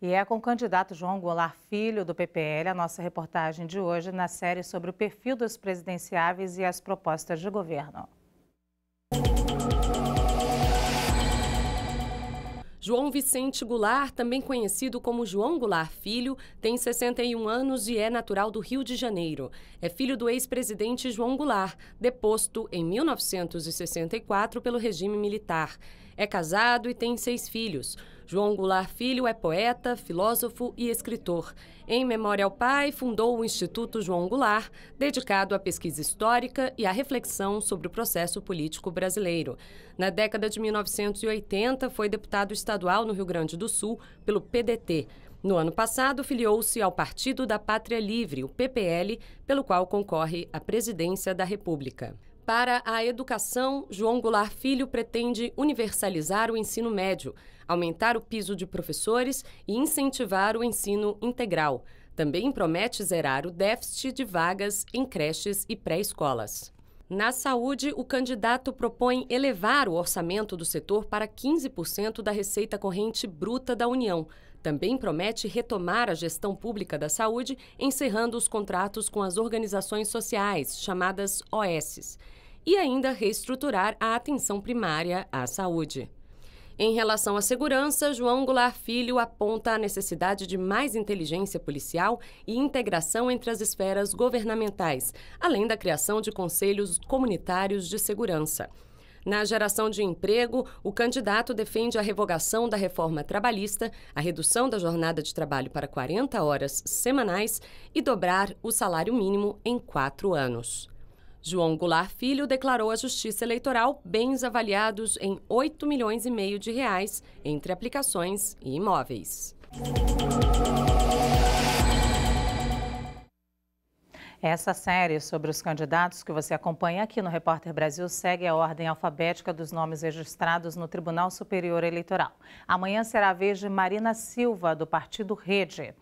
E é com o candidato João Goulart Filho, do PPL, a nossa reportagem de hoje na série sobre o perfil dos presidenciáveis e as propostas de governo. João Vicente Goulart, também conhecido como João Goulart Filho, tem 61 anos e é natural do Rio de Janeiro. É filho do ex-presidente João Goulart, deposto em 1964 pelo regime militar. É casado e tem seis filhos. João Goulart Filho é poeta, filósofo e escritor. Em memória ao pai, fundou o Instituto João Goulart, dedicado à pesquisa histórica e à reflexão sobre o processo político brasileiro. Na década de 1980, foi deputado estadual estadual no Rio Grande do Sul pelo PDT. No ano passado, filiou-se ao Partido da Pátria Livre, o PPL, pelo qual concorre à presidência da República. Para a educação, João Goulart Filho pretende universalizar o ensino médio, aumentar o piso de professores e incentivar o ensino integral. Também promete zerar o déficit de vagas em creches e pré-escolas. Na saúde, o candidato propõe elevar o orçamento do setor para 15% da receita corrente bruta da União. Também promete retomar a gestão pública da saúde, encerrando os contratos com as organizações sociais, chamadas OSs, e ainda reestruturar a atenção primária à saúde. Em relação à segurança, João Goulart Filho aponta a necessidade de mais inteligência policial e integração entre as esferas governamentais, além da criação de conselhos comunitários de segurança. Na geração de emprego, o candidato defende a revogação da reforma trabalhista, a redução da jornada de trabalho para 40 horas semanais e dobrar o salário mínimo em quatro anos. João Goulart Filho declarou à Justiça Eleitoral bens avaliados em 8 milhões e meio de reais entre aplicações e imóveis. Essa série sobre os candidatos que você acompanha aqui no Repórter Brasil segue a ordem alfabética dos nomes registrados no Tribunal Superior Eleitoral. Amanhã será a vez de Marina Silva, do Partido Rede.